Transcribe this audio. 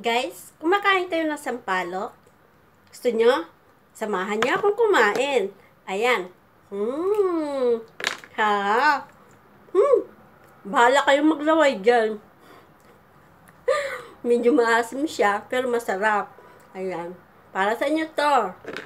Guys, kumakain tayo ng sampalok. Gusto nyo? Samahan niyo akong kumain. Ayan. Hmm. Ha? Hmm. Bahala kayong maglaway dyan. Medyo maasim siya, pero masarap. Ayan. Para sa inyo to.